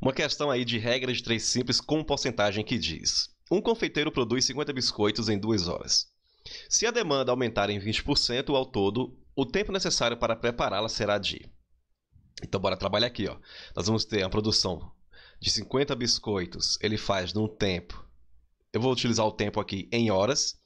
Uma questão aí de regra de três simples com porcentagem que diz: um confeiteiro produz 50 biscoitos em duas horas. Se a demanda aumentar em 20% ao todo, o tempo necessário para prepará-la será de. Então, bora trabalhar aqui. Ó. Nós vamos ter a produção de 50 biscoitos, ele faz num tempo. Eu vou utilizar o tempo aqui em horas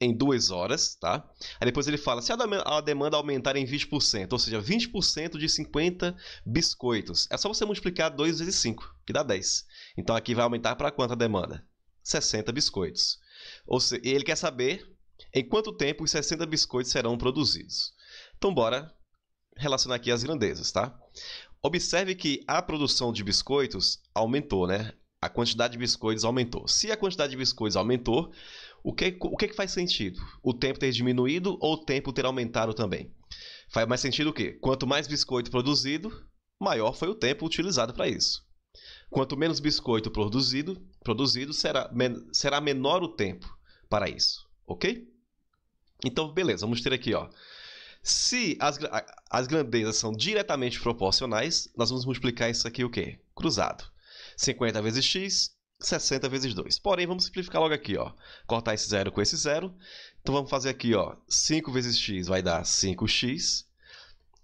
em duas horas, tá? Aí depois ele fala, se a demanda aumentar em 20%, ou seja, 20% de 50 biscoitos, é só você multiplicar 2 vezes 5, que dá 10. Então aqui vai aumentar para quanto a demanda? 60 biscoitos. Ou seja, ele quer saber em quanto tempo os 60 biscoitos serão produzidos. Então bora relacionar aqui as grandezas, tá? Observe que a produção de biscoitos aumentou, né? A quantidade de biscoitos aumentou. Se a quantidade de biscoitos aumentou, o que, o que, que faz sentido? O tempo ter diminuído ou o tempo ter aumentado também? Faz mais sentido o quê? Quanto mais biscoito produzido, maior foi o tempo utilizado para isso. Quanto menos biscoito produzido, produzido será, men será menor o tempo para isso, ok? Então, beleza, vamos ter aqui, ó. Se as, as grandezas são diretamente proporcionais, nós vamos multiplicar isso aqui o quê? Cruzado. 50 vezes x 60 vezes 2. Porém, vamos simplificar logo aqui, ó. Cortar esse zero com esse zero. Então, vamos fazer aqui, ó. 5 vezes x vai dar 5x.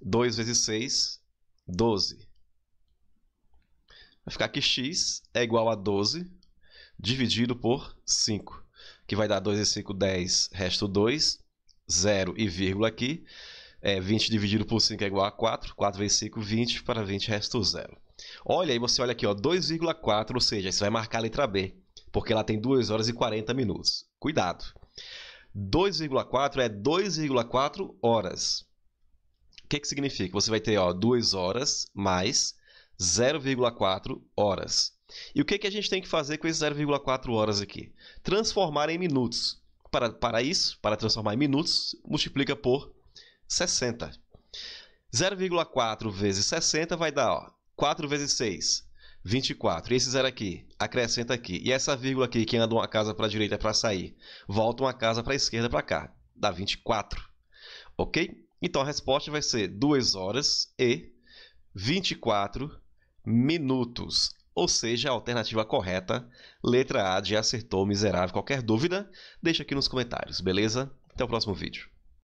2 vezes 6, 12. Vai ficar que x é igual a 12 dividido por 5, que vai dar 2 vezes 5, 10, resto 2, 0 e vírgula aqui. É, 20 dividido por 5 é igual a 4, 4 vezes 5, 20, para 20, resto 0. Olha, aí você olha aqui, ó, 2,4, ou seja, você vai marcar a letra B, porque ela tem 2 horas e 40 minutos. Cuidado. 2,4 é 2,4 horas. O que, que significa? Você vai ter ó, 2 horas mais 0,4 horas. E o que, que a gente tem que fazer com esses 0,4 horas aqui? Transformar em minutos. Para, para isso, para transformar em minutos, multiplica por 60. 0,4 vezes 60 vai dar ó, 4 vezes 6, 24. E esse zero aqui, acrescenta aqui. E essa vírgula aqui, que anda uma casa para a direita para sair, volta uma casa para a esquerda para cá. Dá 24. Ok? Então a resposta vai ser 2 horas e 24 minutos. Ou seja, a alternativa correta, letra A de acertou, miserável. Qualquer dúvida, deixa aqui nos comentários, beleza? Até o próximo vídeo.